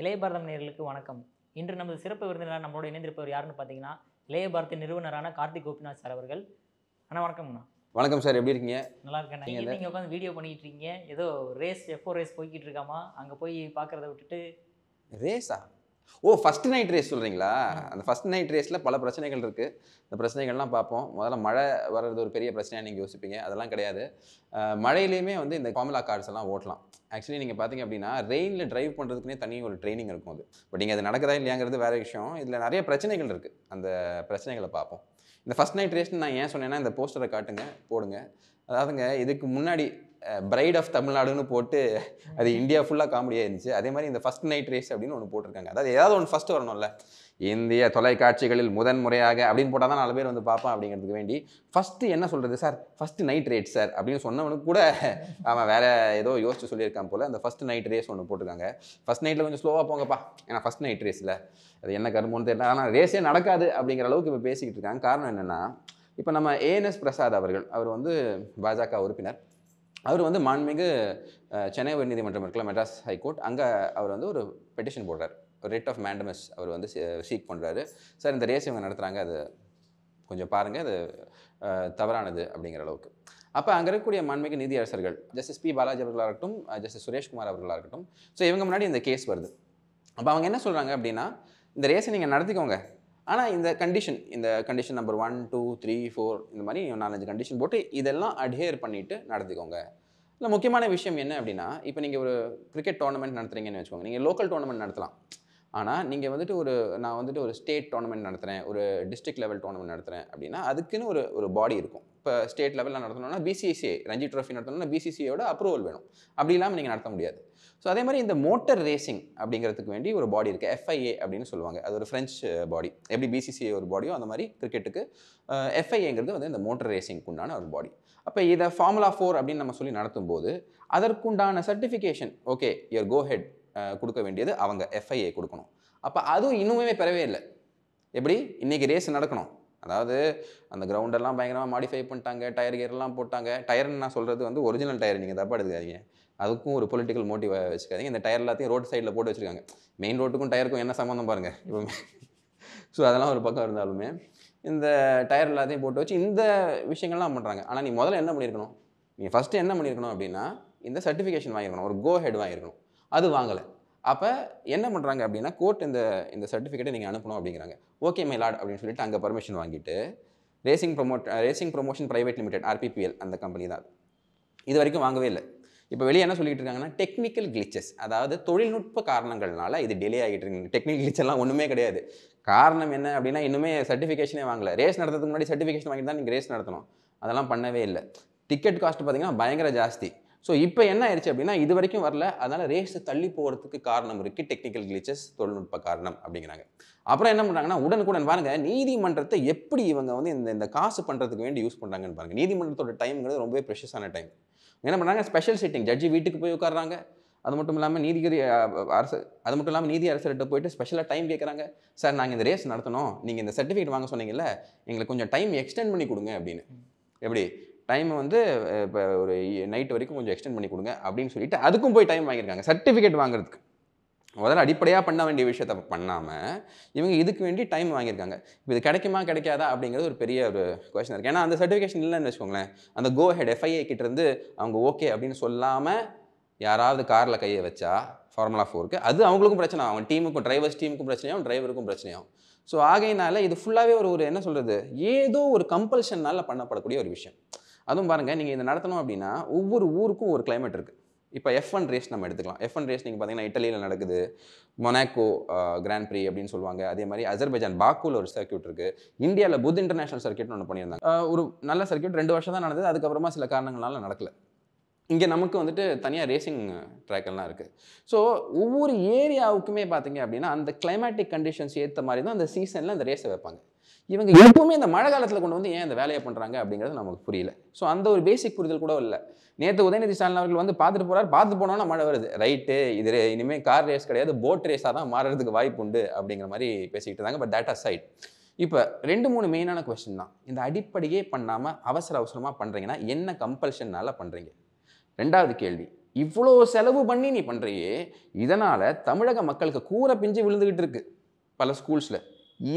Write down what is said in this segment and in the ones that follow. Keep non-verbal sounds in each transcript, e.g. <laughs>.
இளைய பாரதம் நேர்களுக்கு வணக்கம் இன்று நமது சிறப்பு விருந்தினர் நம்மளோட இணைந்திருப்பவர் யாருன்னு பார்த்தீங்கன்னா இளைய பாரதி நிறுவனரான கார்த்திக் கோபிநாத் சார் அவர்கள் ஆனால் வணக்கம் வணக்கம் சார் எப்படி இருக்கீங்க நல்லா இருக்கேன் நீங்கள் நீங்கள் உட்காந்து வீடியோ பண்ணிக்கிட்டு இருக்கீங்க ஏதோ ரேஸ் எஃபோ ரேஸ் போய்கிட்டு இருக்காமா அங்கே போய் பார்க்குறத விட்டுட்டு ரேஸா ஓ ஃபஸ்ட் நைட் ரேஸ் சொல்கிறீங்களா அந்த ஃபஸ்ட் நைட் ரேஸில் பல பிரச்சனைகள் இருக்குது அந்த பிரச்சனைகள்லாம் பார்ப்போம் முதல்ல மழை வர்றது ஒரு பெரிய பிரச்சனையாக நீங்கள் யோசிப்பீங்க அதெல்லாம் கிடையாது மழையிலையுமே வந்து இந்த காமலா கார்ஸ் எல்லாம் ஓட்டலாம் ஆக்சுவலி நீங்கள் பார்த்தீங்க அப்படின்னா ரெயினில் ட்ரைவ் பண்ணுறதுக்குனே தனியாக ஒரு ட்ரைனிங் இருக்கும் அது பட் நீங்கள் அது நடக்குதா இல்லையாங்கிறது வேறு விஷயம் இதில் நிறைய பிரச்சனைகள் இருக்குது அந்த பிரச்சனைகளை பார்ப்போம் இந்த ஃபஸ்ட் நைட் ரேஸ்ன்னு நான் ஏன் சொன்னேன்னா இந்த போஸ்டரை காட்டுங்க போடுங்க அதாவதுங்க இதுக்கு முன்னாடி பிரைட் ஆஃப் தமிழ்நாடுன்னு போட்டு அது இந்தியா ஃபுல்லாக காமெடியாக இருந்துச்சு அதே மாதிரி இந்த ஃபஸ்ட் நைட் ரேஸ் அப்படின்னு ஒன்று போட்டிருக்காங்க அதாவது ஏதாவது ஒன்று ஃபஸ்ட்டு வரணும்ல இந்திய தொலைக்காட்சிகளில் முதன் முறையாக அப்படின்னு போட்டால் தான் நாலு பேர் வந்து பார்ப்பான் அப்படிங்கிறதுக்கு வேண்டி ஃபஸ்ட்டு என்ன சொல்கிறது sir first night rate sir அப்படின்னு சொன்னவனுக்கு கூட <laughs> அவன் வேறு ஏதோ யோசிச்சு சொல்லியிருக்கான் போல் அந்த ஃபஸ்ட் நைட் ரேஸ் ஒன்று போட்டிருக்காங்க ஃபஸ்ட் நைட்டில் கொஞ்சம் ஸ்லோவாக போங்கப்பா ஏன்னா ஃபஸ்ட் நைட் ரேஸில் அது என்ன கருமோன்னு தெரியல ஆனால் ரேஸே நடக்காது அப்படிங்கிற அளவுக்கு இப்போ பேசிக்கிட்டு இருக்காங்க காரணம் என்னென்னா இப்போ நம்ம ஏஎன்எஸ் பிரசாத் அவர்கள் அவர் வந்து பாஜக உறுப்பினர் அவர் வந்து மாண்மிகு சென்னை உயர்நீதிமன்றம் இருக்கல மெட்ராஸ் ஹைகோர்ட் அங்கே அவர் வந்து ஒரு பெட்டிஷன் போடுறார் ரேட் ஆஃப் மேண்டமஸ் அவர் வந்து சீக் பண்ணுறாரு சார் இந்த ரேஸ் இவங்க நடத்துகிறாங்க அது கொஞ்சம் பாருங்கள் அது தவறானது அப்படிங்கிற அளவுக்கு அப்போ அங்கே இருக்கக்கூடிய மாண்புமிகு நீதி அரசர்கள் ஜஸ்டிஸ் பி பாலாஜி அவர்களாக இருக்கட்டும் ஜஸ்டிஸ் சுரேஷ்குமார் அவர்களாக இருக்கட்டும் ஸோ இவங்க முன்னாடி இந்த கேஸ் வருது அப்போ அவங்க என்ன சொல்கிறாங்க அப்படின்னா இந்த ரேஸை நீங்கள் நடத்திக்கோங்க ஆனால் இந்த கண்டிஷன் இந்த condition number one two three four இந்த மாதிரி நாலஞ்சு கண்டிஷன் போட்டு இதெல்லாம் அட்ஹேர் பண்ணிவிட்டு நடத்திக்கோங்க இல்லை முக்கியமான விஷயம் என்ன அப்படின்னா இப்போ நீங்கள் ஒரு கிரிக்கெட் டோர்னமெண்ட் நடத்துகிறீங்கன்னு வச்சுக்கோங்க நீங்கள் லோக்கல் டோர்னமெண்ட் நடத்தலாம் ஆனால் நீங்கள் வந்துட்டு ஒரு நான் வந்துட்டு ஒரு ஸ்டேட் டோர்னமெண்ட் நடத்துகிறேன் ஒரு டிஸ்ட்ரிக்ட் லெவல் டோர்னமெண்ட் நடத்துகிறேன் அப்படின்னா அதுக்குன்னு ஒரு ஒரு பாடி இருக்கும் இப்போ ஸ்டேட் லெவலில் நடத்தணும்னா பிசிசிஐ ரஞ்சி ட்ரோஃபி நடத்தணும்னா பிசிசிஐயோட அப்ரூவல் வேணும் அப்படி இல்லாமல் நீங்கள் நடத்த முடியாது ஸோ அதே மாதிரி இந்த மோட்டர் ரேசிங் அப்படிங்கிறதுக்கு வேண்டி ஒரு பாடி இருக்குது எஃப்ஐஏ அப்படின்னு சொல்லுவாங்க அது ஒரு ஃப்ரெஞ்ச் பாடி எப்படி பிசிசிஐ ஒரு பாடியோ அந்த மாதிரி கிரிக்கெட்டுக்கு எஃப்ஐஏங்கிறது வந்து இந்த மோட்டர் ரேசிங்க்கு உண்டான ஒரு பாடி அப்போ இதை ஃபார்முலா ஃபோர் அப்படின்னு நம்ம சொல்லி நடத்தும் போது அதற்குண்டான certification okay your go head கொடுக்க வேண்டியது அவங்க எஃப்ஐஏ கொடுக்கணும் அப்போ அதுவும் இன்னுமே பெறவே இல்லை எப்படி இன்றைக்கி ரேஸ் நடக்கணும் அதாவது அந்த கிரவுண்டெல்லாம் பயங்கரமாக மாடிஃபை பண்ணிட்டாங்க டயர் கியர்லாம் போட்டாங்க டயர்னு நான் சொல்கிறது வந்து ஒரிஜினல் டயர் நீங்கள் தப்பாக எடுத்துக்காதீங்க அதுக்கும் ஒரு பொலிட்டிக்கல் மோட்டிவ் வச்சுக்காதீங்க இந்த டயர் எல்லாத்தையும் ரோட் சைடில் போட்டு வச்சுருக்காங்க மெயின் ரோட்டுக்கும் டயருக்கும் என்ன சம்மந்தம் பாருங்கள் இப்போ ஸோ <laughs> அதெல்லாம் ஒரு பக்கம் இருந்தாலுமே இந்த டயர் எல்லாத்தையும் போட்டு வச்சு இந்த விஷயங்கள்லாம் பண்ணுறாங்க ஆனால் நீ முதல்ல என்ன பண்ணியிருக்கணும் நீ ஃபஸ்ட்டு என்ன பண்ணியிருக்கணும் அப்படின்னா இந்த சர்டிஃபிகேஷன் வாங்கியிருக்கணும் ஒரு கோ ஹெட் வாங்கியிருக்கணும் அது வாங்கலை அப்போ என்ன பண்ணுறாங்க அப்படின்னா கோர்ட் இந்த இந்த சர்டிஃபிகேட்டை நீங்கள் அனுப்பணும் அப்படிங்கிறாங்க ஓகே மை லாட் அப்படின்னு சொல்லிட்டு அங்கே பர்மிஷன் வாங்கிட்டு racing promote racing promotion private limited RPPL அந்த கம்பெனி தான் இது வரைக்கும் வாங்கவே இல்லை இப்போ வெளியே என்ன சொல்லிகிட்டு இருக்காங்கன்னா டெக்னிக்கல் கிளிச்சஸ் அதாவது தொழில்நுட்ப காரணங்கள்னால இது டிலே ஆகிட்டு இருக்கு டெக்னிக்கல் கிளிச்செல்லாம் ஒன்றுமே கிடையாது காரணம் என்ன அப்படின்னா இன்னுமே சர்டிஃபிகேஷனே வாங்கல ரேஸ் நடத்துறதுக்கு முன்னாடி சர்டிஃபிகேஷன் வாங்கி தான் நீங்கள் ரேஸ் நடத்தணும் அதெல்லாம் பண்ணவே இல்லை டிக்கெட் காஸ்ட் பார்த்திங்கன்னா பயங்கர ஜாஸ்தி ஸோ இப்போ என்ன ஆயிடுச்சு அப்படின்னா இது வரைக்கும் வரல அதனால் ரேஸ் தள்ளி போகிறதுக்கு காரணம் இருக்குது டெக்னிக்கல் கிளிச்சஸ் தொழில்நுட்ப காரணம் அப்படிங்கிறாங்க அப்புறம் என்ன பண்ணுறாங்கன்னா உடனுக்குடன் பாருங்கள் நீதிமன்றத்தை எப்படி இவங்க வந்து இந்த இந்த காசு பண்ணுறதுக்கு வேண்டி யூஸ் பண்ணுறாங்கன்னு பாருங்கள் நீதிமன்றத்தோட டைம்ங்கிறது ரொம்பவே ப்ரெஷஸான டைம் என்ன பண்ணுறாங்க ஸ்பெஷல் சிட்டிங் ஜட்ஜி வீட்டுக்கு போய் உட்காடுறாங்க அது மட்டும் இல்லாமல் நீதிகிரி அரசு அது மட்டும் இல்லாமல் நீதி அரசர்கிட்ட போயிட்டு ஸ்பெஷலாக டைம் கேட்குறாங்க சார் நாங்கள் இந்த ரேஸ் நடத்தணும் நீங்கள் இந்த சர்டிஃபிகேட் வாங்க சொன்னீங்கல்ல எங்களுக்கு கொஞ்சம் டைம் எக்ஸ்டெண்ட் பண்ணி கொடுங்க அப்படின்னு எப்படி டைம் வந்து இப்போ ஒரு நைட் வரைக்கும் கொஞ்சம் எக்ஸ்டெண்ட் பண்ணி கொடுங்க அப்படின்னு சொல்லிட்டு அதுக்கும் போய் டைம் வாங்கியிருக்காங்க சர்டிஃபிகேட் வாங்குறதுக்கு முதல்ல அடிப்படையாக பண்ண வேண்டிய விஷயத்த பண்ணாமல் இவங்க இதுக்கு வேண்டி டைம் வாங்கியிருக்காங்க இப்போ இது கிடைக்குமா கிடைக்காதா அப்படிங்கிறது ஒரு பெரிய ஒரு கொஷின் இருக்குது ஏன்னா அந்த சர்டிஃபிகேஷன் இல்லைன்னு வச்சுக்கோங்களேன் அந்த கோ ஹெட் எஃப்ஐஏ கிட்டேருந்து அவங்க ஓகே அப்படின்னு சொல்லாமல் யாராவது காரில் கையை வச்சா ஃபார்முலா ஃபோருக்கு அது அவங்களுக்கும் பிரச்சனை அவங்க டீமுக்கும் டிரைவர்ஸ் டீமுக்கும் பிரச்சனையாகும் டிரைவருக்கும் பிரச்சனையாகும் ஸோ ஆகையினால இது ஃபுல்லாகவே ஒரு ஒரு என்ன சொல்கிறது ஏதோ ஒரு கம்பல்ஷன்னால் பண்ணப்படக்கூடிய ஒரு விஷயம் அதுவும் பாருங்கள் நீங்கள் இதை நடத்தணும் அப்படின்னா ஒவ்வொரு ஊருக்கும் ஒரு கிளைமேட் இருக்குது இப்போ எஃப் ஒன் ரேஸ் நம்ம எடுத்துக்கலாம் எஃப் ஒன் ரேஸ் நீங்கள் பார்த்தீங்கன்னா இட்டலியில் நடக்குது மொனாக்கோ கிராண்ட் ப்ரீ அப்படின்னு சொல்லுவாங்க அதே மாதிரி அஜர்பைஜான் பாக்கூல ஒரு சர்க்கியூட் இருக்குது இந்தியாவில் புத் இன்டர்நேஷனல் சர்க்கியூட் ஒன்று பண்ணியிருந்தாங்க ஒரு நல்ல சர்க்கியூட் ரெண்டு வருஷம் தான் நடந்தது அதுக்கப்புறமா சில காரணங்களால் நடக்கலை இங்கே நமக்கு வந்துட்டு தனியாக ரேசிங் ட்ராக்கெல்லாம் இருக்குது ஸோ ஒவ்வொரு ஏரியாவுக்குமே பார்த்தீங்க அப்படின்னா அந்த கிளைமேட்டிக் கண்டிஷன்ஸ் ஏற்ற மாதிரி தான் அந்த சீசனில் அந்த ரேஸை வைப்பாங்க இவங்க எப்பவுமே இந்த மழை காலத்தில் கொண்டு வந்து ஏன் இந்த வேலையை பண்ணுறாங்க அப்படிங்கிறது நமக்கு புரியல ஸோ அந்த ஒரு பேசிக் புரிதல் கூட இல்லை நேற்று உதயநிதி ஸ்டாலின் அவர்கள் வந்து பார்த்துட்டு போகிறார் பார்த்து போனோன்னா மழை வருது ரைட்டு இது இனிமேல் கார் ரேஸ் கிடையாது போட் ரேஸாக தான் மாறுறதுக்கு வாய்ப்பு உண்டு அப்படிங்கிற மாதிரி பேசிக்கிட்டு இருந்தாங்க பட் தட் சைட் இப்போ ரெண்டு மூணு மெயினான கொஸ்டின் தான் இந்த அடிப்படையே பண்ணாமல் அவசர அவசரமாக பண்ணுறீங்கன்னா என்ன கம்பல்ஷன்னால் பண்ணுறீங்க ரெண்டாவது கேள்வி இவ்வளோ செலவு பண்ணி நீ பண்ணுறியே இதனால் தமிழக மக்களுக்கு கூரை பிஞ்சு விழுந்துக்கிட்டு இருக்கு பல ஸ்கூல்ஸில்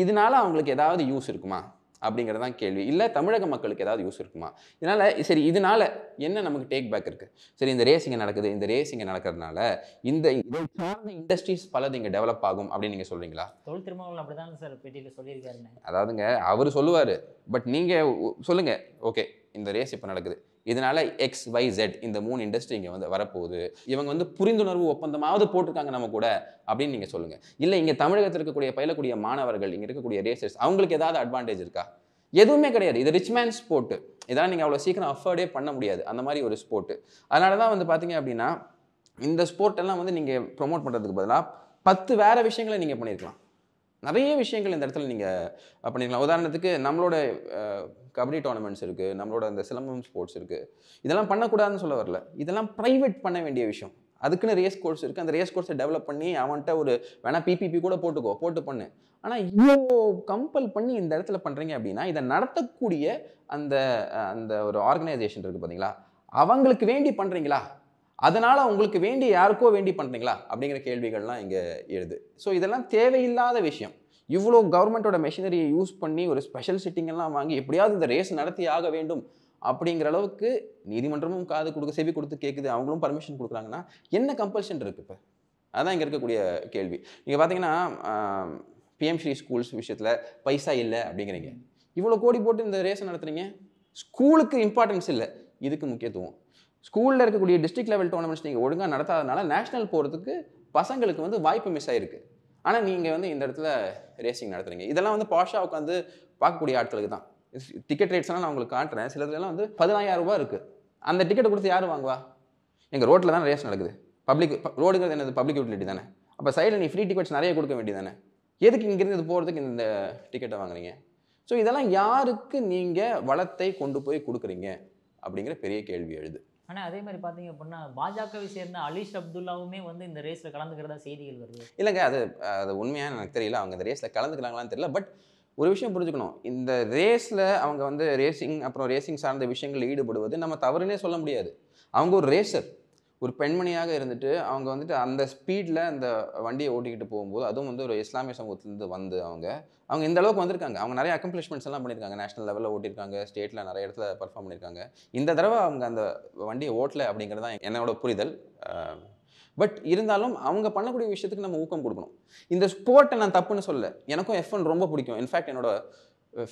இதனால் அவங்களுக்கு ஏதாவது யூஸ் இருக்குமா அப்படிங்கிறது தான் கேள்வி இல்லை தமிழக மக்களுக்கு ஏதாவது யூஸ் இருக்குமா இதனால் சரி இதனால் என்ன நமக்கு டேக் பேக் இருக்குது சரி இந்த ரேஸ் இங்கே நடக்குது இந்த ரேஸ் இங்கே நடக்கிறதுனால இந்த இதை சார்ந்த இண்டஸ்ட்ரீஸ் பலது இங்கே டெவலப் ஆகும் அப்படின்னு நீங்கள் சொல்கிறீங்களா தொழில் திருமணம் அப்படி தான் சார் பேட்டியில் சொல்லியிருக்காருங்க அதாவதுங்க அவர் சொல்லுவார் பட் நீங்கள் சொல்லுங்கள் ஓகே இந்த ரேஸ் இப்போ நடக்குது இதனால் எக்ஸ் வை ஜெட் இந்த மூணு இண்டஸ்ட்ரி இங்கே வந்து வரப்போகுது இவங்க வந்து புரிந்துணர்வு ஒப்பந்தமாவது போட்டிருக்காங்க நம்ம கூட அப்படின்னு நீங்கள் சொல்லுங்கள் இல்லை இங்கே தமிழகத்தில் இருக்கக்கூடிய பயிலக்கூடிய மாணவர்கள் இங்கே இருக்கக்கூடிய ரேசர்ஸ் அவங்களுக்கு ஏதாவது அட்வான்டேஜ் இருக்கா எதுவுமே கிடையாது இது ரிச் மேன் ஸ்போர்ட்டு இதெல்லாம் நீங்கள் அவ்வளோ சீக்கிரம் அஃபோர்டே பண்ண முடியாது அந்த மாதிரி ஒரு ஸ்போர்ட்டு அதனால தான் வந்து பார்த்தீங்க அப்படின்னா இந்த ஸ்போர்ட்டெல்லாம் வந்து நீங்கள் ப்ரொமோட் பண்ணுறதுக்கு பதிலாக பத்து வேறு விஷயங்களை நீங்கள் பண்ணியிருக்கலாம் நிறைய விஷயங்கள் இந்த இடத்துல நீங்கள் பண்ணிக்கலாம் உதாரணத்துக்கு நம்மளோட கபடி டோர்னமெண்ட்ஸ் இருக்குது நம்மளோட அந்த சிலம்பம் ஸ்போர்ட்ஸ் இருக்குது இதெல்லாம் பண்ணக்கூடாதுன்னு சொல்ல வரல இதெல்லாம் ப்ரைவேட் பண்ண வேண்டிய விஷயம் அதுக்குன்னு ரேஸ் கோர்ஸ் இருக்குது அந்த ரேஸ் கோர்ஸை டெவலப் பண்ணி அவன்கிட்ட ஒரு வேணா பிபிபி கூட போட்டுக்கோ போட்டு பண்ணு ஆனால் இவ்வளோ கம்பல் பண்ணி இந்த இடத்துல பண்ணுறீங்க அப்படின்னா இதை நடத்தக்கூடிய அந்த அந்த ஒரு ஆர்கனைசேஷன் இருக்குது பார்த்தீங்களா அவங்களுக்கு வேண்டி பண்ணுறீங்களா அதனால் உங்களுக்கு வேண்டி யாருக்கோ வேண்டி பண்ணுறீங்களா அப்படிங்கிற கேள்விகள்லாம் இங்கே எழுது ஸோ இதெல்லாம் தேவையில்லாத விஷயம் இவ்வளோ கவர்மெண்ட்டோட மெஷினரியை யூஸ் பண்ணி ஒரு ஸ்பெஷல் சிட்டிங்கெல்லாம் வாங்கி எப்படியாவது இந்த ரேஸ் நடத்தி ஆக வேண்டும் அப்படிங்கிற அளவுக்கு நீதிமன்றமும் காது கொடுக்க செவி கொடுத்து கேட்குது அவங்களும் பர்மிஷன் கொடுக்குறாங்கன்னா என்ன கம்பல்ஷன் இருக்குது இப்போ அதுதான் இங்கே இருக்கக்கூடிய கேள்வி நீங்கள் பார்த்தீங்கன்னா பிஎம் ஸ்ரீ ஸ்கூல்ஸ் விஷயத்தில் பைசா இல்லை அப்படிங்கிறீங்க இவ்வளோ கோடி போட்டு இந்த ரேஸை நடத்துகிறீங்க ஸ்கூலுக்கு இம்பார்ட்டன்ஸ் இல்லை இதுக்கு முக்கியத்துவம் ஸ்கூலில் இருக்கக்கூடிய டிஸ்ட்ரிக்ட் லெவல் டோர்னமெண்ட்ஸ் நீங்கள் ஒழுங்காக நடத்தாதனால நேஷனல் போகிறதுக்கு பசங்களுக்கு வந்து வாய்ப்பு மிஸ் ஆகிருக்கு ஆனால் நீங்கள் வந்து இந்த இடத்துல ரேசிங் நடத்துறீங்க இதெல்லாம் வந்து பாஷா உட்காந்து பார்க்கக்கூடிய ஆட்களுக்கு தான் டிக்கெட் ரேட்ஸ்லாம் நான் உங்களுக்கு காட்டுறேன் சில வந்து பதினாயிரம் ரூபா இருக்குது அந்த டிக்கெட்டை கொடுத்து யார் வாங்குவா எங்கள் ரோட்டில் தான் ரேஸ் நடக்குது பப்ளிக் ரோடுங்கிறது என்னது பப்ளிக் யூட்டிலிட்டி தானே அப்போ சைடில் நீ ஃப்ரீ டிக்கெட்ஸ் நிறைய கொடுக்க தானே எதுக்கு இங்கேருந்து இது போகிறதுக்கு இந்த டிக்கெட்டை வாங்குறீங்க ஸோ இதெல்லாம் யாருக்கு நீங்கள் வளத்தை கொண்டு போய் கொடுக்குறீங்க அப்படிங்கிற பெரிய கேள்வி எழுது ஆனால் அதே மாதிரி பார்த்தீங்க அப்படின்னா பாஜகவை சேர்ந்த அலிஷ் அப்துல்லாவுமே வந்து இந்த ரேஸில் கலந்துக்கிறதா செய்திகள் வருது இல்லைங்க அது அது உண்மையாக எனக்கு தெரியல அவங்க இந்த ரேஸில் கலந்துக்கிறாங்களான்னு தெரியல பட் ஒரு விஷயம் புரிஞ்சுக்கணும் இந்த ரேஸில் அவங்க வந்து ரேசிங் அப்புறம் ரேசிங் சார்ந்த விஷயங்கள் ஈடுபடுவது நம்ம தவறுனே சொல்ல முடியாது அவங்க ஒரு ரேசர் ஒரு பெண்மணியாக இருந்துட்டு அவங்க வந்துட்டு அந்த ஸ்பீடில் அந்த வண்டியை ஓட்டிக்கிட்டு போகும்போது அதுவும் வந்து ஒரு இஸ்லாமிய சமூகத்துலேருந்து வந்து அவங்க அவங்க இந்த அளவுக்கு வந்திருக்காங்க அவங்க நிறைய அக்கம்ப்ளிஷ்மெண்ட்ஸ் எல்லாம் பண்ணியிருக்காங்க நேஷனல் லெவலில் ஓட்டியிருக்காங்க ஸ்டேட்டில் நிறைய இடத்துல பர்ஃபார்ம் பண்ணியிருக்காங்க இந்த தடவை அவங்க அந்த வண்டியை ஓட்டலை அப்படிங்கிறது தான் என்னோட புரிதல் பட் இருந்தாலும் அவங்க பண்ணக்கூடிய விஷயத்துக்கு நம்ம ஊக்கம் கொடுக்கணும் இந்த ஸ்போர்ட்டை நான் தப்புன்னு சொல்ல எனக்கும் எஃப் ஒன் ரொம்ப பிடிக்கும் இன்ஃபேக்ட் என்னோட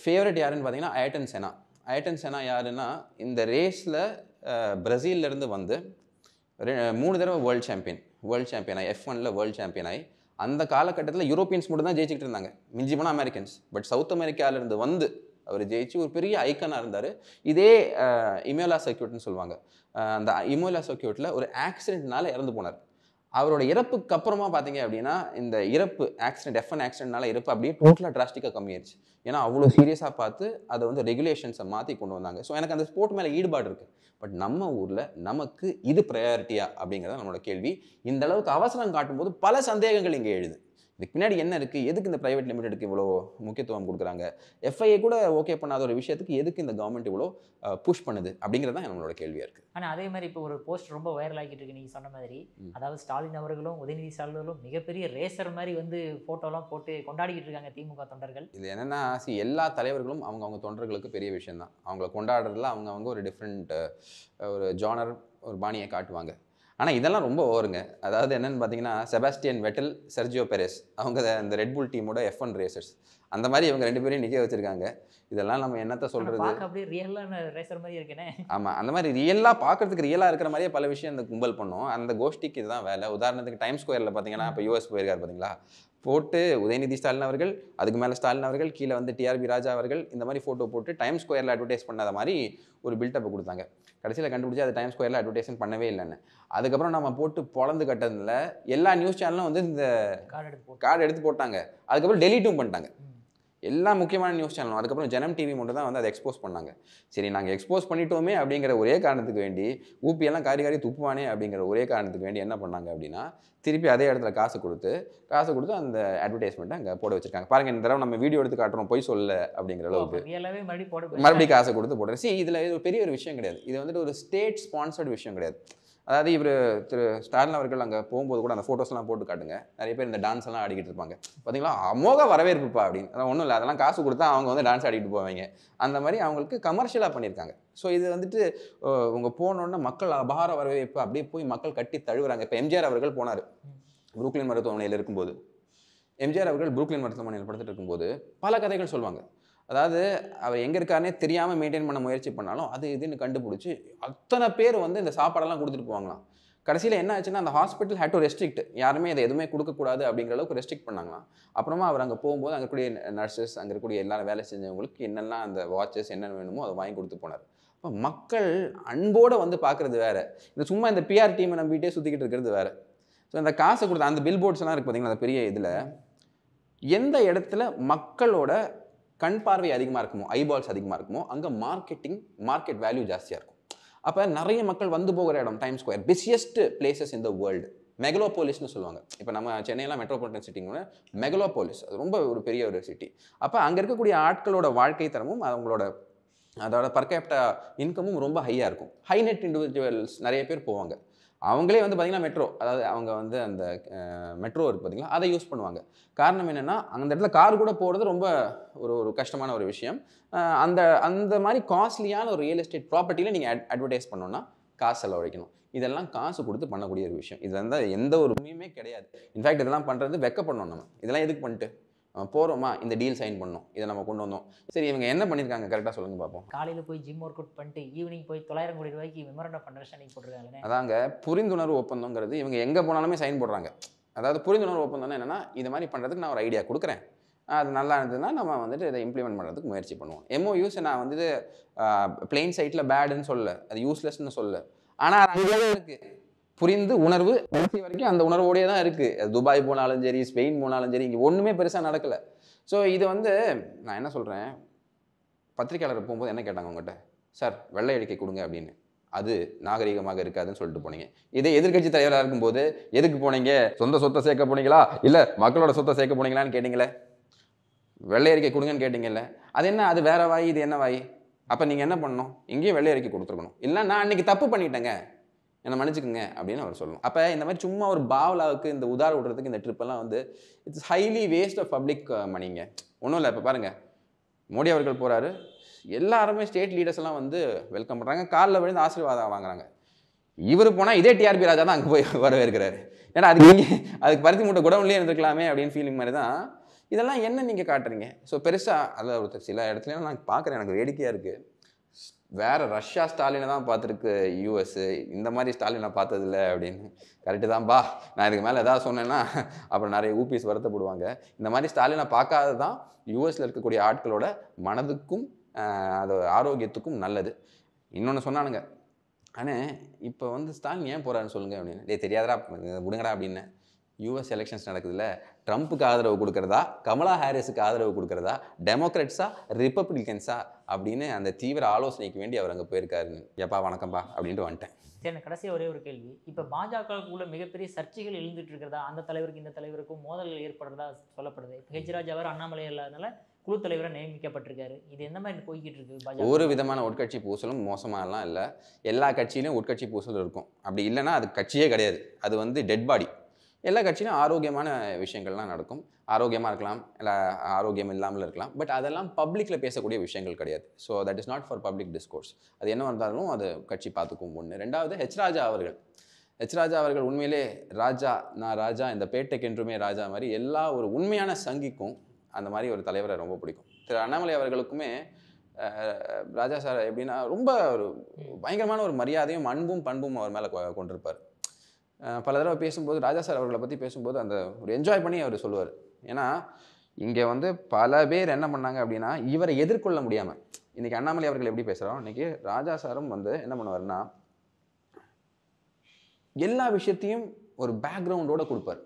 ஃபேவரட் யாருன்னு பார்த்தீங்கன்னா அயட்டன் சேனா அயட்டன் சேனா யாருன்னா இந்த ரேஸில் இருந்து வந்து மூணு தடவை வேர்ல்டு சாம்பியன் வேர்ல்டு சாம்பியன் ஆகி எஃப் ஒனில் வேர்ல்டு சாம்பியன் ஆகி அந்த காலகட்டத்தில் யூரோப்பியன்ஸ் மட்டும் தான் ஜெயிச்சிக்கிட்டு இருந்தாங்க மிஞ்சி போனால் அமெரிக்கன்ஸ் பட் சவுத் அமெரிக்காவிலேருந்து வந்து அவர் ஜெயிச்சு ஒரு பெரிய ஐக்கனாக இருந்தார் இதே இமோலா சர்க்கியூட்னு சொல்லுவாங்க அந்த இமோலா சர்க்கியூட்டில் ஒரு ஆக்சிடென்ட்னால இறந்து போனார் அவரோட இறப்புக்கு அப்புறமா பார்த்தீங்க அப்படின்னா இந்த இறப்பு ஆக்சிடென்ட் எஃப்என் ஆக்சிடென்ட்னால இறப்பு அப்படியே டோட்டலாக டிராஸ்டிக்காக கம்மியாயிருச்சு ஏன்னா அவ்வளோ சீரியஸாக பார்த்து அதை வந்து ரெகுலேஷன்ஸை மாற்றி கொண்டு வந்தாங்க ஸோ எனக்கு அந்த ஸ்போர்ட் மேலே ஈடுபாடு இருக்குது பட் நம்ம ஊரில் நமக்கு இது ப்ரையாரிட்டியா அப்படிங்கிறத நம்மளோட கேள்வி இந்த அளவுக்கு அவசரம் காட்டும்போது பல சந்தேகங்கள் இங்கே எழுது இதுக்கு பின்னாடி என்ன இருக்குது எதுக்கு இந்த ப்ரைவேட் லிமிடெடுக்கு இவ்வளோ முக்கியத்துவம் கொடுக்குறாங்க எஃப்ஐஏ கூட ஓகே பண்ணாத ஒரு விஷயத்துக்கு எதுக்கு இந்த கவர்மெண்ட் இவ்வளோ புஷ் பண்ணுது அப்படிங்கிறது தான் நம்மளோட கேள்வியாக இருக்குது ஆனால் அதே மாதிரி இப்போ ஒரு போஸ்ட் ரொம்ப வைரல் ஆகிட்டு இருக்கு நீங்கள் சொன்ன மாதிரி அதாவது ஸ்டாலின் அவர்களும் உதயநிதி ஸ்டாலினும் மிகப்பெரிய ரேசர் மாதிரி வந்து ஃபோட்டோலாம் போட்டு கொண்டாடிக்கிட்டு இருக்காங்க திமுக தொண்டர்கள் இது என்னென்னா சி எல்லா தலைவர்களும் அவங்க அவங்க தொண்டர்களுக்கு பெரிய விஷயம் தான் அவங்கள கொண்டாடுறதுல அவங்க அவங்க ஒரு டிஃப்ரெண்ட் ஒரு ஜானர் ஒரு பாணியை காட்டுவாங்க ஆனால் இதெல்லாம் ரொம்ப ஓருங்க அதாவது என்னென்னு பார்த்தீங்கன்னா செபாஸ்டியன் வெட்டல் செர்ஜியோ பெரேஸ் அவங்க அந்த ரெட்புல் டீமோட எஃப் ஒன் ரேசர்ஸ் அந்த மாதிரி இவங்க ரெண்டு பேரையும் நிற்க வச்சிருக்காங்க இதெல்லாம் நம்ம என்னத்த சொல்கிறது ஆமாம் அந்த மாதிரி ரியலாக பார்க்குறதுக்கு ரியலாக இருக்கிற மாதிரியே பல விஷயம் அந்த கும்பல் பண்ணும் அந்த கோஷ்டிக்கு இதுதான் வேலை உதாரணத்துக்கு டைம் ஸ்கொயரில் பார்த்தீங்கன்னா இப்போ யூஎஸ் போயிருக்காரு பார்த்தீங்களா போட்டு உதயநிதி ஸ்டாலின் அவர்கள் அதுக்கு மேலே ஸ்டாலின் அவர்கள் கீழே வந்து டிஆர்பி ராஜா அவர்கள் இந்த மாதிரி ஃபோட்டோ போட்டு டைம் ஸ்கொயரில் அட்வர்டைஸ் பண்ணாத மாதிரி ஒரு பில்டப்பை கொடுத்தாங்க கடைசியில் கண்டுபிடிச்சி அது டைம் ஸ்கொயரில் அட்வர்டைஸ்மெண்ட் பண்ணவே இல்லைன்னு அதுக்கப்புறம் நம்ம போட்டு பொழந்து கட்டதில் எல்லா நியூஸ் சேனலும் வந்து இந்த கார்டு எடுத்து போட்டாங்க அதுக்கப்புறம் டெலிட்டும் பண்ணிட்டாங்க எல்லா முக்கியமான நியூஸ் சேனலும் அதுக்கப்புறம் ஜனம் டிவி மட்டும் தான் வந்து அதை எக்ஸ்போஸ் பண்ணாங்க சரி நாங்கள் எக்ஸ்போஸ் பண்ணிட்டோமே அப்படிங்கிற ஒரே காரணத்துக்கு வேண்டி ஊப்பியெல்லாம் காரி காரி துப்புவானே அப்படிங்கிற ஒரே காரணத்துக்கு வேண்டி என்ன பண்ணாங்க அப்படின்னா திருப்பி அதே இடத்துல காசு கொடுத்து காசு கொடுத்து அந்த அட்வர்டைஸ்மெண்ட்டை அங்கே போட வச்சிருக்காங்க பாருங்க இந்த தடவை நம்ம வீடியோ எடுத்து காட்டுறோம் போய் சொல்ல அப்படிங்கிற அளவுக்கு மறுபடியும் காசு கொடுத்து போடுறேன் சரி இதில் ஒரு பெரிய ஒரு விஷயம் கிடையாது இது வந்துட்டு ஒரு ஸ்டேட் ஸ்பான்சர்டு விஷயம் கிடையாது அதாவது இவர் திரு ஸ்டாலின் அவர்கள் அங்கே போகும்போது கூட அந்த ஃபோட்டோஸ்லாம் போட்டு காட்டுங்க நிறைய பேர் இந்த டான்ஸ் எல்லாம் ஆடிக்கிட்டு இருப்பாங்க பார்த்தீங்களா அமோக வரவேற்புப்பா அப்படின்னு அதான் ஒன்றும் இல்லை அதெல்லாம் காசு கொடுத்தா அவங்க வந்து டான்ஸ் ஆடிட்டு போவாங்க அந்த மாதிரி அவங்களுக்கு கமர்ஷியலாக பண்ணியிருக்காங்க ஸோ இது வந்துட்டு உங்கள் போனோன்னா மக்கள் அபார வரவேற்பு அப்படியே போய் மக்கள் கட்டி தழுவுறாங்க இப்போ எம்ஜிஆர் அவர்கள் போனார் புரூக்லின் மருத்துவமனையில் இருக்கும்போது எம்ஜிஆர் அவர்கள் புரூக்லின் மருத்துவமனையில் படுத்துட்டு இருக்கும்போது பல கதைகள் சொல்லுவாங்க அதாவது அவர் எங்கே இருக்காருனே தெரியாமல் மெயின்டைன் பண்ண முயற்சி பண்ணாலும் அது இதுன்னு கண்டுபிடிச்சி அத்தனை பேர் வந்து இந்த சாப்பாடெல்லாம் கொடுத்துட்டு போவாங்களாம் கடைசியில் என்ன ஆச்சுன்னா அந்த ஹாஸ்பிட்டல் ஹேட் டு ரெஸ்ட்ரிக்ட் யாருமே இதை எதுவுமே கொடுக்கக்கூடாது அப்படிங்கிற அளவுக்கு ரெஸ்ட்ரிக்ட் பண்ணாங்களாம் அப்புறமா அவர் அங்கே போகும்போது அங்கே கூடிய நர்சஸ் அங்கே இருக்கக்கூடிய எல்லாரும் வேலை செஞ்சவங்களுக்கு என்னெல்லாம் அந்த வாட்சஸ் என்னென்ன வேணுமோ அதை வாங்கி கொடுத்து போனார் இப்போ மக்கள் அன்போடு வந்து பார்க்குறது வேறு இந்த சும்மா இந்த பிஆர் டீமை நம்பிக்கிட்டே சுற்றிக்கிட்டு இருக்கிறது வேறு ஸோ அந்த காசை கொடுத்த அந்த பில் போர்ட்ஸ்லாம் இருக்குது பார்த்தீங்களா அந்த பெரிய இதில் எந்த இடத்துல மக்களோட கண் பார்வை அதிகமாக இருக்குமோ ஐபால்ஸ் அதிகமாக இருக்குமோ அங்கே மார்க்கெட்டிங் மார்க்கெட் வேல்யூ ஜாஸ்தியாக இருக்கும் அப்போ நிறைய மக்கள் வந்து போகிற இடம் time square busiest places in the world மெகலோபோலிஸ்னு சொல்லுவாங்க இப்போ நம்ம சென்னையெல்லாம் மெட்ரோபாலிட்டன் சிட்டிங்கன்னா மெகலோபோலிஸ் அது ரொம்ப ஒரு பெரிய ஒரு சிட்டி அப்போ அங்கே இருக்கக்கூடிய ஆட்களோட வாழ்க்கை தரமும் அவங்களோட அதோட பர்கேப்டா இன்கமும் ரொம்ப ஹையாக இருக்கும் ஹை நெட் இண்டிவிஜுவல்ஸ் நிறைய பேர் போவாங்க அவங்களே வந்து பார்த்திங்கன்னா மெட்ரோ அதாவது அவங்க வந்து அந்த மெட்ரோ இருக்குது பார்த்திங்களா அதை யூஸ் பண்ணுவாங்க காரணம் என்னென்னா அந்த இடத்துல கார் கூட போகிறது ரொம்ப ஒரு ஒரு கஷ்டமான ஒரு விஷயம் அந்த அந்த மாதிரி காஸ்ட்லியான ஒரு ரியல் எஸ்டேட் ப்ராப்பர்ட்டியில் நீங்கள் அட் அட்வர்டைஸ் பண்ணோன்னா காசு செலவழிக்கணும் இதெல்லாம் காசு கொடுத்து பண்ணக்கூடிய ஒரு விஷயம் இது வந்து எந்த ஒரு உண்மையுமே கிடையாது இன்ஃபேக்ட் இதெல்லாம் பண்ணுறது வெக்கப்படணும் நம்ம இதெல்லாம் எதுக்கு பண்ணிட்டு போகிறோமா இந்த டீல் சைன் பண்ணோம் இதை நம்ம கொண்டு வந்தோம் சரி இவங்க என்ன பண்ணியிருக்காங்க கரெக்டாக சொல்லுங்கள் பார்ப்போம் காலையில் போய் ஜிம் ஒர்க் அவுட் பண்ணிட்டு ஈவினிங் போய் தொள்ளாயிரம் கோடி ரூபாய்க்கு பண்ணுற சைன் போட்டுருக்காங்க அதாங்க புரிந்துணர்வு ஒப்பந்தங்கிறது இவங்க எங்கே போனாலுமே சைன் போடுறாங்க அதாவது புரிந்துணர்வு ஒப்பந்தம்னா என்னென்னா இது மாதிரி பண்ணுறதுக்கு நான் ஒரு ஐடியா கொடுக்குறேன் அது நல்லா இருந்ததுன்னா நம்ம வந்துட்டு இதை இம்ப்ளிமெண்ட் பண்ணுறதுக்கு முயற்சி பண்ணுவோம் யூஸ் நான் வந்துட்டு பிளெயின் சைட்டில் பேடுன்னு சொல்லலை அது யூஸ்லெஸ்ன்னு சொல்லலை ஆனால் இருக்குது புரிந்து உணர்வு கடைசி வரைக்கும் அந்த உணர்வோடையே தான் இருக்குது துபாய் போனாலும் சரி ஸ்பெயின் போனாலும் சரி இங்கே ஒன்றுமே பெருசாக நடக்கலை ஸோ இது வந்து நான் என்ன சொல்கிறேன் பத்திரிக்கையாளர் போகும்போது என்ன கேட்டாங்க உங்கள்கிட்ட சார் வெள்ளை அடிக்கை கொடுங்க அப்படின்னு அது நாகரிகமாக இருக்காதுன்னு சொல்லிட்டு போனீங்க இதே எதிர்கட்சி தலைவராக இருக்கும்போது எதுக்கு போனீங்க சொந்த சொத்தை சேர்க்க போனீங்களா இல்லை மக்களோட சொத்தை சேர்க்க போனீங்களான்னு கேட்டீங்களே வெள்ளை அறிக்கை கொடுங்கன்னு கேட்டீங்கல்ல அது என்ன அது வேற வாய் இது என்ன வாய் அப்போ நீங்கள் என்ன பண்ணணும் இங்கேயும் வெள்ளை அறிக்கை கொடுத்துருக்கணும் இல்லை நான் அன்னைக்கு தப்பு பண்ணிட்டேங்க என்னை மன்னிச்சுக்குங்க அப்படின்னு அவர் சொல்லணும் அப்போ இந்த மாதிரி சும்மா ஒரு பாவலாவுக்கு இந்த உதார விடுறதுக்கு இந்த ட்ரிப்பெல்லாம் வந்து it's highly waste of public மணிங்க uh, ஒன்றும் இல்லை இப்போ பாருங்கள் மோடி அவர்கள் போகிறாரு எல்லாருமே ஸ்டேட் லீடர்ஸ் எல்லாம் வந்து வெல்கம் பண்ணுறாங்க காலில் விழுந்து ஆசீர்வாதம் வாங்குறாங்க இவர் போனால் இதே டிஆர்பி ராஜா தான் அங்கே போய் <laughs> வரவேற்கிறாரு ஏன்னா அதுக்கு நீங்கள் அதுக்கு பருத்தி மூட்டை குடவுன்லேயே இருந்துருக்கலாமே அப்படின்னு ஃபீலிங் மாதிரி தான் இதெல்லாம் என்ன நீங்கள் காட்டுறீங்க ஸோ பெருசாக அதில் ஒருத்தர் சில இடத்துல நான் பார்க்குறேன் எனக்கு வேடிக்கையாக இருக்குது வேறு ரஷ்யா ஸ்டாலினை தான் பார்த்துருக்கு யூஎஸ்ஸு இந்த மாதிரி ஸ்டாலினை பார்த்ததில்ல அப்படின்னு கரெக்டு தான் பா நான் இதுக்கு மேலே எதாவது சொன்னேன்னா அப்புறம் நிறைய ஊபிஸ் வருத்தப்படுவாங்க இந்த மாதிரி ஸ்டாலினை பார்க்காத தான் யூஎஸில் இருக்கக்கூடிய ஆட்களோட மனதுக்கும் அது ஆரோக்கியத்துக்கும் நல்லது இன்னொன்று சொன்னானுங்க ஆனால் இப்போ வந்து ஸ்டாலின் ஏன் போகிறாருன்னு சொல்லுங்கள் அப்படின்னு டே தெரியாதடா விடுங்கடா அப்படின்னு யூஎஸ் எலெக்ஷன்ஸ் நடக்குதுல்ல ட்ரம்ப்புக்கு ஆதரவு கொடுக்குறதா கமலா ஹாரிஸுக்கு ஆதரவு கொடுக்குறதா டெமோக்ராட்ஸா ரிப்பப்ளிகன்ஸா அப்படின்னு அந்த தீவிர ஆலோசனைக்கு வேண்டி அவர் அங்கே போயிருக்காருன்னு எப்பா வணக்கம்பா அப்படின்ட்டு வந்துட்டேன் சரி கடைசி ஒரே ஒரு கேள்வி இப்போ பாஜகவுக்குள்ள மிகப்பெரிய சர்ச்சைகள் எழுந்துட்டு இருக்கிறதா அந்த தலைவருக்கு இந்த தலைவருக்கும் மோதல்கள் ஏற்படுறதா சொல்லப்படுது இப்போ ஹெச்ராஜ் அவர் அண்ணாமலை இல்லாதனால குழு தலைவராக நியமிக்கப்பட்டிருக்காரு இது எந்த மாதிரி போய்கிட்டு இருக்கு ஒரு விதமான உட்கட்சி பூசலும் மோசமாகலாம் இல்லை எல்லா கட்சியிலும் உட்கட்சி பூசல் இருக்கும் அப்படி இல்லைன்னா அது கட்சியே கிடையாது அது வந்து டெட் பாடி எல்லா கட்சியிலும் ஆரோக்கியமான விஷயங்கள்லாம் நடக்கும் ஆரோக்கியமாக இருக்கலாம் இல்லை ஆரோக்கியம் இல்லாமல் இருக்கலாம் பட் அதெல்லாம் பப்ளிக்கில் பேசக்கூடிய விஷயங்கள் கிடையாது so that is not for public discourse அது என்ன வந்தாலும் அது கட்சி பார்த்துக்கும் ஒன்று ரெண்டாவது ஹெச் ராஜா அவர்கள் ஹெச் ராஜா அவர்கள் உண்மையிலே ராஜா நான் ராஜா இந்த பேட்டைக்கென்றுமே ராஜா மாதிரி எல்லா ஒரு உண்மையான சங்கிக்கும் அந்த மாதிரி ஒரு தலைவரை ரொம்ப பிடிக்கும் திரு அண்ணாமலை அவர்களுக்குமே ராஜா சார் எப்படின்னா ரொம்ப ஒரு பயங்கரமான ஒரு மரியாதையும் அன்பும் பண்பும் அவர் மேலே கொண்டிருப்பார் பல தடவை பேசும்போது ராஜா சார் அவர்களை பற்றி பேசும்போது அந்த ஒரு என்ஜாய் பண்ணி அவர் சொல்லுவார் ஏன்னா இங்கே வந்து பல பேர் என்ன பண்ணாங்க அப்படின்னா இவரை எதிர்கொள்ள முடியாமல் இன்றைக்கி அண்ணாமலை அவர்கள் எப்படி பேசுகிறோம் இன்றைக்கி ராஜா சாரும் வந்து என்ன பண்ணுவார்னா எல்லா விஷயத்தையும் ஒரு பேக்ரவுண்டோடு கொடுப்பார்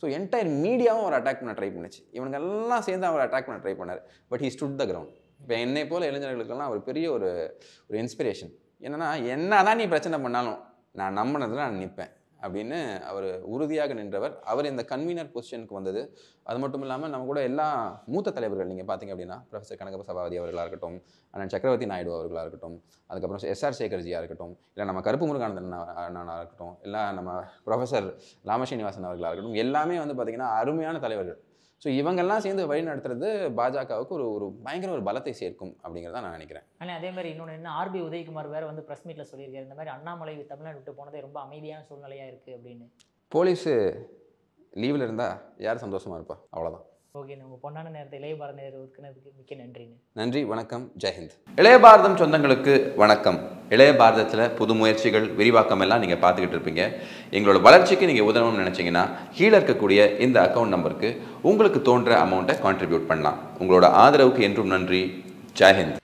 ஸோ என்டையர் மீடியாவும் அவர் அட்டாக் பண்ண ட்ரை பண்ணுச்சு இவனுங்க எல்லாம் சேர்ந்து அவர் அட்டாக் பண்ண ட்ரை பண்ணார் but he stood the ground இப்போ என்னை போல் இளைஞர்களுக்கெல்லாம் ஒரு பெரிய ஒரு ஒரு இன்ஸ்பிரேஷன் என்னென்னா என்ன தான் நீ பிரச்சனை பண்ணாலும் நான் நம்பினதில் நான் நிற்பேன் அப்படின்னு அவர் உறுதியாக நின்றவர் அவர் இந்த கன்வீனர் பொசிஷனுக்கு வந்தது அது மட்டும் இல்லாமல் நம்ம கூட எல்லா மூத்த தலைவர்கள் நீங்கள் பார்த்தீங்க அப்படின்னா ப்ரொஃபஸர் கனகப்ப சபாபதி அவர்களாக இருக்கட்டும் அண்ணன் சக்கரவர்த்தி நாயுடு அவர்களாக இருக்கட்டும் அதுக்கப்புறம் எஸ்ஆர் சேகர்ஜியாக இருக்கட்டும் இல்லை நம்ம கருப்பு முருகானந்தன் அண்ணனாக இருக்கட்டும் இல்லை நம்ம ப்ரொஃபஸர் ராமஸ்ரீனிவாசன் அவர்களாக இருக்கட்டும் எல்லாமே வந்து பார்த்திங்கன்னா அருமையான தலைவர்கள் ஸோ இவங்கெல்லாம் சேர்ந்து வழி நடத்துறது பாஜகவுக்கு ஒரு ஒரு பயங்கர ஒரு பலத்தை சேர்க்கும் அப்படிங்கிறத நான் நினைக்கிறேன் ஆனால் அதே மாதிரி இன்னொன்று என்ன ஆர்பி உதயகுமார் வேறு வந்து ப்ரெஸ் மீட்டில் சொல்லியிருக்காரு இந்த மாதிரி அண்ணாமலை தமிழ்நாடு விட்டு போனதே ரொம்ப அமைதியான சூழ்நிலையாக இருக்குது அப்படின்னு போலீஸு லீவில் இருந்தால் யார் சந்தோஷமாக இருப்பா அவ்வளோதான் ஓகே நம்ம பொன்னான நேரத்தை இளைய பாரத நேரம் ஒதுக்குனதுக்கு மிக்க நன்றிங்க நன்றி வணக்கம் ஜெயஹிந்த் இளைய பாரதம் சொந்தங்களுக்கு வணக்கம் இளைய பாரதத்தில் புது முயற்சிகள் விரிவாக்கம் எல்லாம் நீங்கள் பார்த்துக்கிட்டு இருப்பீங்க எங்களோட வளர்ச்சிக்கு நீங்கள் உதவணும்னு நினச்சிங்கன்னா கீழே இருக்கக்கூடிய இந்த அக்கௌண்ட் நம்பருக்கு உங்களுக்கு தோன்ற அமௌண்ட்டை கான்ட்ரிபியூட் பண்ணலாம் உங்களோட ஆதரவுக்கு என்றும் நன்றி ஜெயஹிந்த்